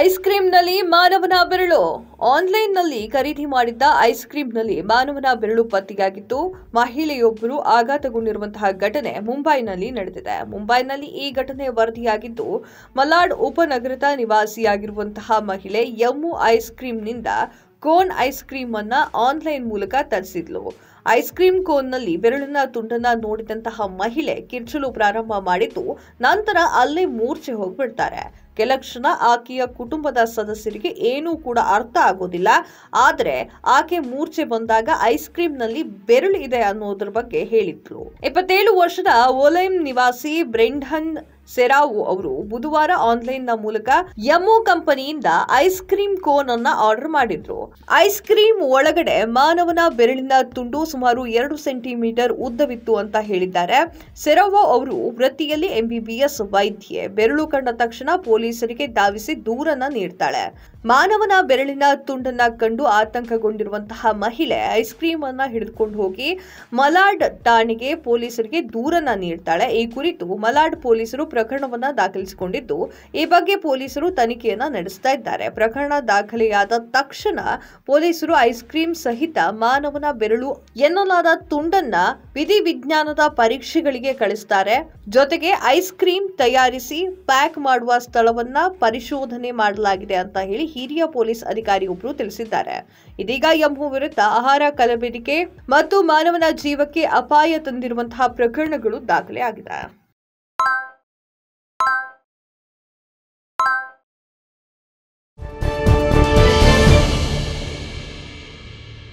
ice ಕ್ರೀಂನಲ್ಲಿ ಮಾನವನ ಬೆರಳು ಆನ್ಲೈನ್ನಲ್ಲಿ ಖರೀದಿ ಮಾಡಿದ್ದ ಐಸ್ ಕ್ರೀಂನಲ್ಲಿ ಮಾನವನ ಬೆರಳು ಪತ್ತೆಯಾಗಿತ್ತು ಮಹಿಳೆಯೊಬ್ಬರು ಆಘಾತಗೊಂಡಿರುವಂತಹ ಘಟನೆ ಮುಂಬೈನಲ್ಲಿ ನಡೆದಿದೆ ಮುಂಬೈನಲ್ಲಿ ಈ ಘಟನೆ ವರದಿಯಾಗಿದ್ದು ಮಲಾಡ್ ಉಪನಗರದ ನಿವಾಸಿಯಾಗಿರುವಂತಹ ಮಹಿಳೆ ಯಮ್ಮು ಐಸ್ ನಿಂದ ಕೋನ್ ಐಸ್ ಕ್ರೀಮ್ ಅನ್ನ ಆನ್ಲೈನ್ ಮೂಲಕ ತರಿಸಿದ್ಲು ಐಸ್ ಕ್ರೀಮ್ ಕೋನ್ನಲ್ಲಿ ಬೆರಳಿನ ತುಂಡನ್ನ ನೋಡಿದಂತಹ ಮಹಿಳೆ ಕಿರ್ಚಲು ಪ್ರಾರಂಭ ಮಾಡಿದ್ದು ನಂತರ ಅಲ್ಲೇ ಮೂರ್ಛೆ ಹೋಗಿಬಿಡ್ತಾರೆ ಕೆಲಕ್ಷಣ ಆಕೆಯ ಕುಟುಂಬದ ಸದಸ್ಯರಿಗೆ ಏನೂ ಕೂಡ ಅರ್ಥ ಆಗೋದಿಲ್ಲ ಆದರೆ ಆಕೆ ಮೂರ್ಛೆ ಬಂದಾಗ ಐಸ್ ಕ್ರೀಮ್ನಲ್ಲಿ ಬೆರಳು ಇದೆ ಅನ್ನೋದ್ರ ಬಗ್ಗೆ ಹೇಳಿದ್ರು ಇಪ್ಪತ್ತೇಳು ವರ್ಷದ ಓಲೈಮ್ ನಿವಾಸಿ ಬ್ರೆಂಡನ್ ಸೆರಾವು ಅವರು ಬುಧವಾರ ಆನ್ಲೈನ್ ನ ಮೂಲಕ ಯಮು ಕಂಪನಿಯಿಂದ ಐಸ್ ಕ್ರೀಮ್ ಕೋನ್ ಅನ್ನ ಆರ್ಡರ್ ಮಾಡಿದ್ರು ಐಸ್ ಕ್ರೀಮ್ ಒಳಗಡೆ ಮಾನವನ ಬೆರಳಿನ ತುಂಡು ಸುಮಾರು ಎರಡು ಸೆಂಟಿಮೀಟರ್ ಉದ್ದವಿತ್ತು ಅಂತ ಹೇಳಿದ್ದಾರೆ ಸೆರಾವೋ ಅವರು ವೃತ್ತಿಯಲ್ಲಿ ಎಂಬಿಬಿಎಸ್ ವೈದ್ಯೆ ಬೆರಳು ಕಂಡ ತಕ್ಷಣ ಪೊಲೀಸ್ ಪೊಲೀಸರಿಗೆ ಧಾವಿಸಿ ದೂರನ್ನ ನೀಡ್ತಾಳೆ ಮಾನವನ ಬೆರಳಿನ ತುಂಡನ್ನ ಕಂಡು ಆತಂಕಗೊಂಡಿರುವಂತಹ ಮಹಿಳೆ ಐಸ್ ಕ್ರೀಮ್ ಅನ್ನ ಹಿಡಿದುಕೊಂಡು ಹೋಗಿ ಮಲಾಡ್ ಠಾಣೆಗೆ ಪೊಲೀಸರಿಗೆ ದೂರನ್ನ ನೀಡ್ತಾಳೆ ಈ ಕುರಿತು ಮಲಾಡ್ ಪೊಲೀಸರು ಪ್ರಕರಣವನ್ನ ದಾಖಲಿಸಿಕೊಂಡಿದ್ದು ಈ ಬಗ್ಗೆ ಪೊಲೀಸರು ತನಿಖೆಯನ್ನ ನಡೆಸ್ತಾ ಇದ್ದಾರೆ ಪ್ರಕರಣ ದಾಖಲೆಯಾದ ತಕ್ಷಣ ಪೊಲೀಸರು ಐಸ್ ಕ್ರೀಮ್ ಸಹಿತ ಮಾನವನ ಬೆರಳು ಎನ್ನಲಾದ ತುಂಡನ್ನ ವಿಧಿ ವಿಜ್ಞಾನದ ಪರೀಕ್ಷೆಗಳಿಗೆ ಕಳಿಸ್ತಾರೆ ಜೊತೆಗೆ ಐಸ್ ಕ್ರೀಮ್ ತಯಾರಿಸಿ ಪ್ಯಾಕ್ ಮಾಡುವ ಸ್ಥಳ ಸ್ಥಳವನ್ನ ಪರಿಶೋಧನೆ ಮಾಡಲಾಗಿದೆ ಅಂತ ಹೇಳಿ ಹಿರಿಯ ಪೊಲೀಸ್ ಅಧಿಕಾರಿಯೊಬ್ಬರು ತಿಳಿಸಿದ್ದಾರೆ ಇದೀಗ ಎಂಬುವ ವಿರುದ್ಧ ಆಹಾರ ಕಲಬೆರಿಕೆ ಮತ್ತು ಮಾನವನ ಜೀವಕ್ಕೆ ಅಪಾಯ ತಂದಿರುವಂತಹ ಪ್ರಕರಣಗಳು ದಾಖಲೆ ಆಗಿದೆ